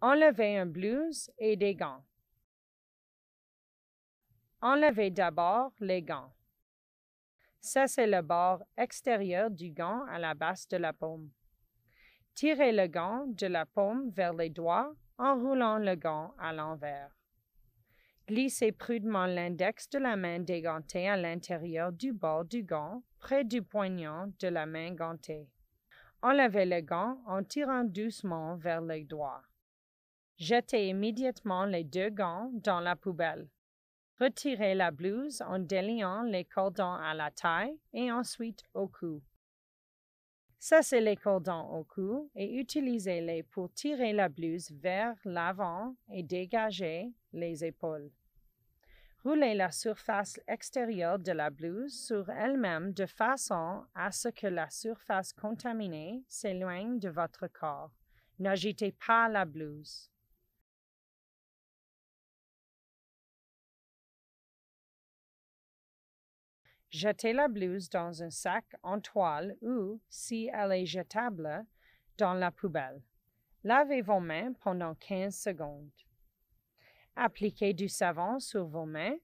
Enlevez un blouse et des gants. Enlevez d'abord les gants. Cessez le bord extérieur du gant à la base de la paume. Tirez le gant de la paume vers les doigts en roulant le gant à l'envers. Glissez prudemment l'index de la main dégantée à l'intérieur du bord du gant, près du poignet de la main gantée. Enlevez le gant en tirant doucement vers les doigts. Jetez immédiatement les deux gants dans la poubelle. Retirez la blouse en déliant les cordons à la taille et ensuite au cou. Cessez les cordons au cou et utilisez-les pour tirer la blouse vers l'avant et dégager les épaules. Roulez la surface extérieure de la blouse sur elle-même de façon à ce que la surface contaminée s'éloigne de votre corps. N'agitez pas la blouse. Jetez la blouse dans un sac en toile ou, si elle est jetable, dans la poubelle. Lavez vos mains pendant 15 secondes. Appliquez du savon sur vos mains